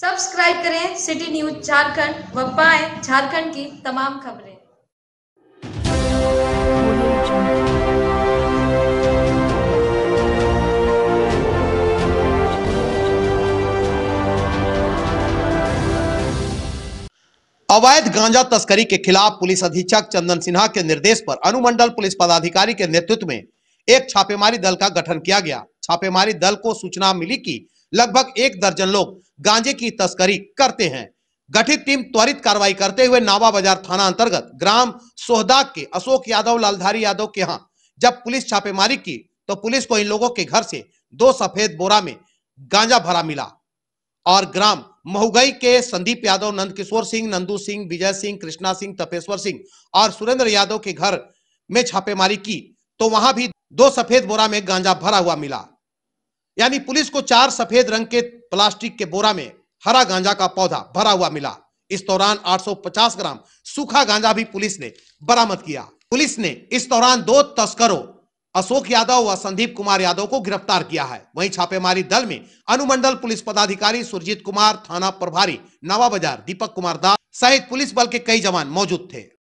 subscribe करें city news Jharkhand व पाए झारखंड की तमाम खबरें अवैध गांजा तस्करी के खिलाफ पुलिस अधीक्षक चंदन सिन्हा के निर्देश पर अनुमंडल पुलिस पदाधिकारी के नेतृत्व में एक छापेमारी दल का गठन किया गया छापेमारी दल को सूचना मिली कि लगभग एक दर्जन लोग गांजे की तस्करी करते हैं गठित टीम त्वरित कार्रवाई करते हुए नावा बाजार थाना अंतर्गत ग्राम सोहदाग के अशोक यादव लालधारी यादव के यहाँ जब पुलिस छापेमारी की तो पुलिस को इन लोगों के घर से दो सफेद बोरा में गांजा भरा मिला और ग्राम महुगई के संदीप यादव नंदकिशोर सिंह नंदू सिंह विजय सिंह कृष्णा सिंह तपेश्वर सिंह और सुरेंद्र यादव के घर में छापेमारी की तो वहां भी दो सफेद बोरा में गांजा भरा हुआ मिला यानी पुलिस को चार सफेद रंग के प्लास्टिक के बोरा में हरा गांजा का पौधा भरा हुआ मिला इस दौरान 850 ग्राम सूखा गांजा भी पुलिस ने बरामद किया पुलिस ने इस दौरान दो तस्करों अशोक यादव व संदीप कुमार यादव को गिरफ्तार किया है वहीं छापेमारी दल में अनुमंडल पुलिस पदाधिकारी सुरजीत कुमार थाना प्रभारी नवा बाजार दीपक कुमार दास सहित पुलिस बल के कई जवान मौजूद थे